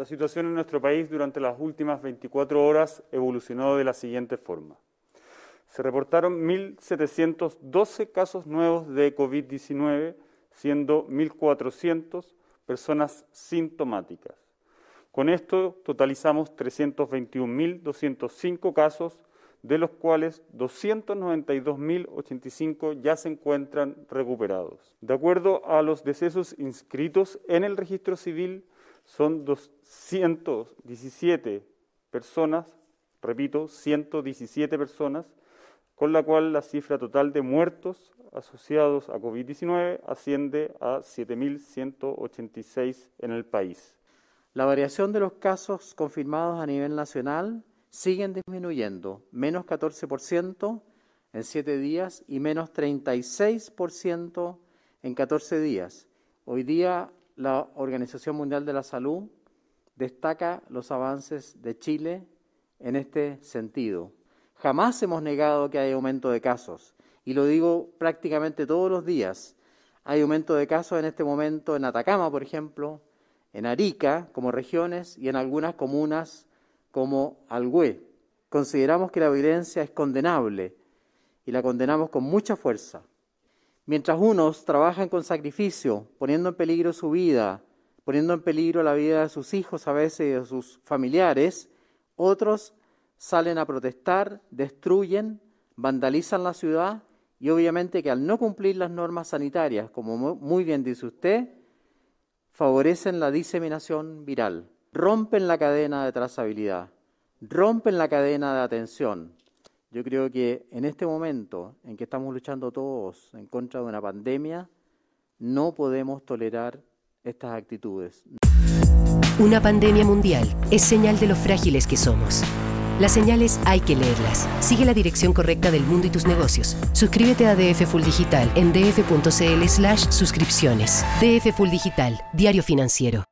la situación en nuestro país durante las últimas 24 horas evolucionó de la siguiente forma. Se reportaron 1.712 casos nuevos de COVID-19, siendo 1.400 personas sintomáticas. Con esto totalizamos 321.205 casos, de los cuales 292.085 ya se encuentran recuperados. De acuerdo a los decesos inscritos en el registro civil, son 217 personas, repito, 117 personas, con la cual la cifra total de muertos asociados a COVID-19 asciende a 7.186 en el país. La variación de los casos confirmados a nivel nacional siguen disminuyendo, menos 14% en 7 días y menos 36% en 14 días. Hoy día la Organización Mundial de la Salud destaca los avances de Chile en este sentido. Jamás hemos negado que hay aumento de casos, y lo digo prácticamente todos los días. Hay aumento de casos en este momento en Atacama, por ejemplo, en Arica como regiones y en algunas comunas como Algüe. Consideramos que la violencia es condenable y la condenamos con mucha fuerza. Mientras unos trabajan con sacrificio, poniendo en peligro su vida, poniendo en peligro la vida de sus hijos a veces de sus familiares, otros salen a protestar, destruyen, vandalizan la ciudad y obviamente que al no cumplir las normas sanitarias, como muy bien dice usted, favorecen la diseminación viral, rompen la cadena de trazabilidad, rompen la cadena de atención, yo creo que en este momento en que estamos luchando todos en contra de una pandemia, no podemos tolerar estas actitudes. Una pandemia mundial es señal de lo frágiles que somos. Las señales hay que leerlas. Sigue la dirección correcta del mundo y tus negocios. Suscríbete a DF Full Digital en df.cl slash suscripciones. DF Full Digital, diario financiero.